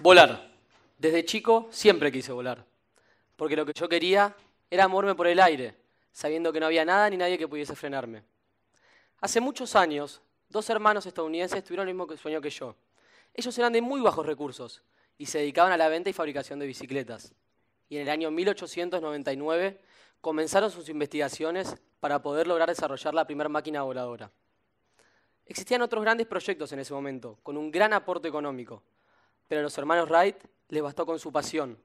Volar. Desde chico siempre quise volar, porque lo que yo quería era moverme por el aire, sabiendo que no había nada ni nadie que pudiese frenarme. Hace muchos años, dos hermanos estadounidenses tuvieron el mismo sueño que yo. Ellos eran de muy bajos recursos y se dedicaban a la venta y fabricación de bicicletas. Y en el año 1899 comenzaron sus investigaciones para poder lograr desarrollar la primera máquina voladora. Existían otros grandes proyectos en ese momento, con un gran aporte económico, pero los hermanos Wright les bastó con su pasión.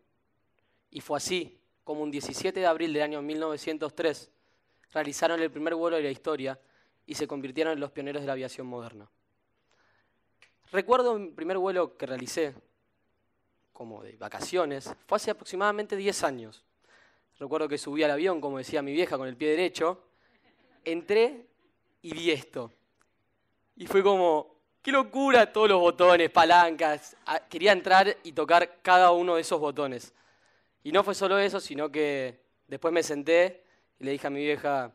Y fue así como un 17 de abril del año 1903 realizaron el primer vuelo de la historia y se convirtieron en los pioneros de la aviación moderna. Recuerdo mi primer vuelo que realicé, como de vacaciones, fue hace aproximadamente 10 años. Recuerdo que subí al avión, como decía mi vieja, con el pie derecho, entré y vi esto. Y fue como, Qué locura todos los botones, palancas. Ah, quería entrar y tocar cada uno de esos botones. Y no fue solo eso, sino que después me senté y le dije a mi vieja,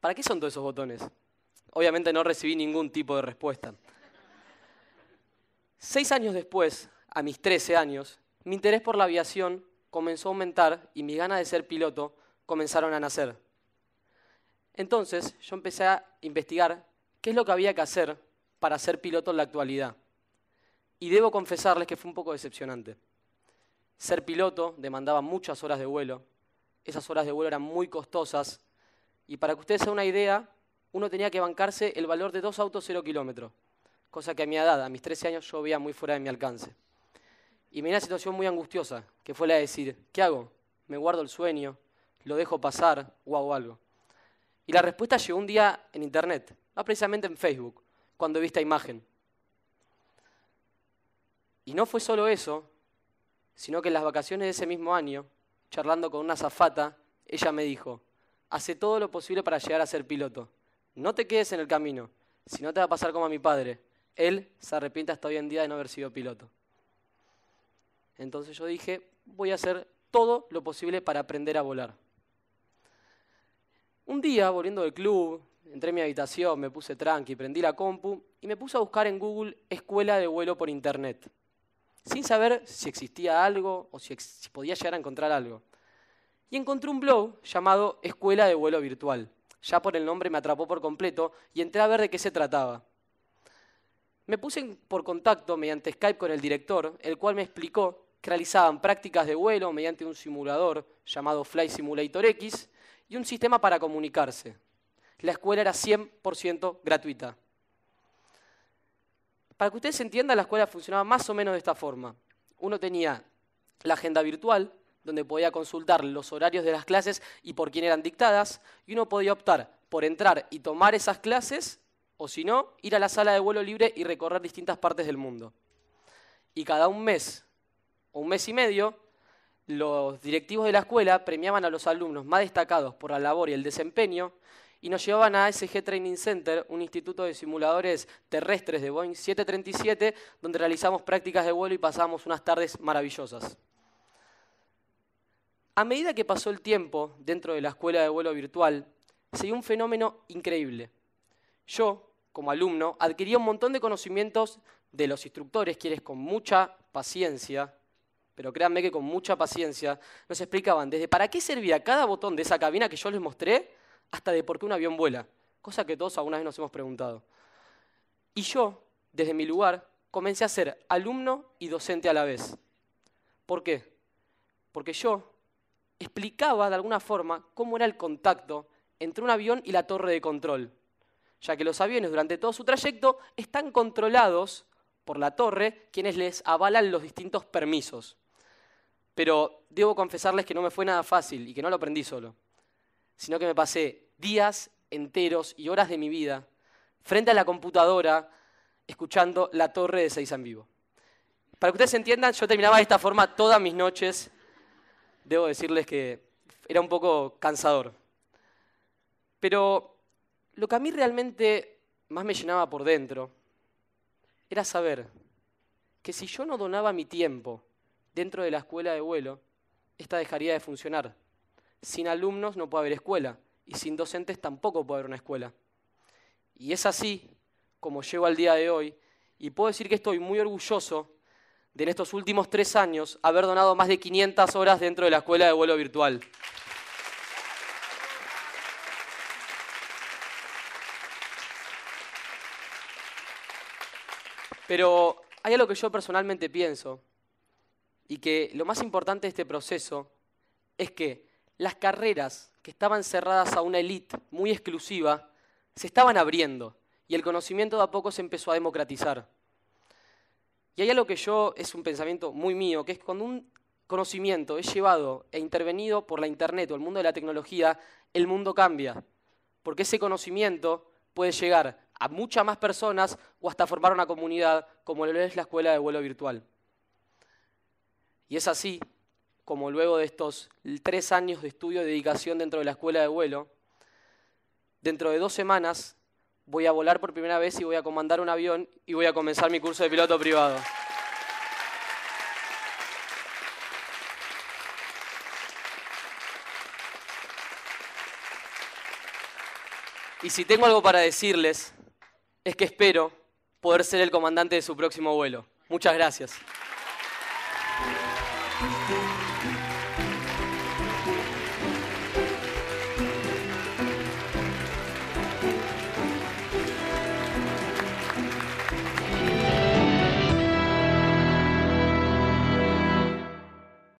¿para qué son todos esos botones? Obviamente no recibí ningún tipo de respuesta. Seis años después, a mis 13 años, mi interés por la aviación comenzó a aumentar y mis ganas de ser piloto comenzaron a nacer. Entonces yo empecé a investigar qué es lo que había que hacer para ser piloto en la actualidad. Y debo confesarles que fue un poco decepcionante. Ser piloto demandaba muchas horas de vuelo, esas horas de vuelo eran muy costosas, y para que ustedes se una idea, uno tenía que bancarse el valor de dos autos cero kilómetros, cosa que a mi edad, a mis 13 años, yo veía muy fuera de mi alcance. Y me dio una situación muy angustiosa, que fue la de decir, ¿qué hago? ¿Me guardo el sueño? ¿Lo dejo pasar? ¿O hago algo? Y la respuesta llegó un día en Internet, no ah, precisamente en Facebook, cuando vi esta imagen. Y no fue solo eso, sino que en las vacaciones de ese mismo año, charlando con una zafata, ella me dijo, hace todo lo posible para llegar a ser piloto. No te quedes en el camino, si no te va a pasar como a mi padre. Él se arrepiente hasta hoy en día de no haber sido piloto. Entonces yo dije, voy a hacer todo lo posible para aprender a volar. Un día, volviendo del club, entré en mi habitación, me puse tranqui, prendí la compu y me puse a buscar en Google escuela de vuelo por internet, sin saber si existía algo o si, si podía llegar a encontrar algo. Y encontré un blog llamado Escuela de Vuelo Virtual. Ya por el nombre me atrapó por completo y entré a ver de qué se trataba. Me puse por contacto mediante Skype con el director, el cual me explicó que realizaban prácticas de vuelo mediante un simulador llamado Fly Simulator X y un sistema para comunicarse. La escuela era 100% gratuita. Para que ustedes entiendan, la escuela funcionaba más o menos de esta forma. Uno tenía la agenda virtual, donde podía consultar los horarios de las clases y por quién eran dictadas, y uno podía optar por entrar y tomar esas clases, o si no, ir a la sala de vuelo libre y recorrer distintas partes del mundo. Y cada un mes o un mes y medio, los directivos de la escuela premiaban a los alumnos más destacados por la labor y el desempeño y nos llevaban a SG Training Center, un instituto de simuladores terrestres de Boeing 737, donde realizamos prácticas de vuelo y pasamos unas tardes maravillosas. A medida que pasó el tiempo dentro de la escuela de vuelo virtual, se dio un fenómeno increíble. Yo, como alumno, adquiría un montón de conocimientos de los instructores, quienes con mucha paciencia, pero créanme que con mucha paciencia, nos explicaban desde para qué servía cada botón de esa cabina que yo les mostré, hasta de por qué un avión vuela, cosa que todos alguna vez nos hemos preguntado. Y yo, desde mi lugar, comencé a ser alumno y docente a la vez. ¿Por qué? Porque yo explicaba de alguna forma cómo era el contacto entre un avión y la torre de control, ya que los aviones durante todo su trayecto están controlados por la torre, quienes les avalan los distintos permisos. Pero debo confesarles que no me fue nada fácil y que no lo aprendí solo, sino que me pasé días enteros y horas de mi vida frente a la computadora escuchando La Torre de Seis en vivo. Para que ustedes entiendan, yo terminaba de esta forma todas mis noches. Debo decirles que era un poco cansador. Pero lo que a mí realmente más me llenaba por dentro era saber que si yo no donaba mi tiempo dentro de la escuela de vuelo, esta dejaría de funcionar. Sin alumnos no puede haber escuela y sin docentes tampoco puede haber una escuela. Y es así como llego al día de hoy y puedo decir que estoy muy orgulloso de en estos últimos tres años haber donado más de 500 horas dentro de la escuela de vuelo virtual. Pero hay algo que yo personalmente pienso y que lo más importante de este proceso es que las carreras que estaban cerradas a una élite muy exclusiva se estaban abriendo y el conocimiento de a poco se empezó a democratizar. Y hay algo que yo, es un pensamiento muy mío, que es cuando un conocimiento es llevado e intervenido por la Internet o el mundo de la tecnología, el mundo cambia, porque ese conocimiento puede llegar a muchas más personas o hasta formar una comunidad como lo es la escuela de vuelo virtual. Y es así como luego de estos tres años de estudio y dedicación dentro de la escuela de vuelo, dentro de dos semanas voy a volar por primera vez y voy a comandar un avión y voy a comenzar mi curso de piloto privado. Y si tengo algo para decirles, es que espero poder ser el comandante de su próximo vuelo. Muchas gracias.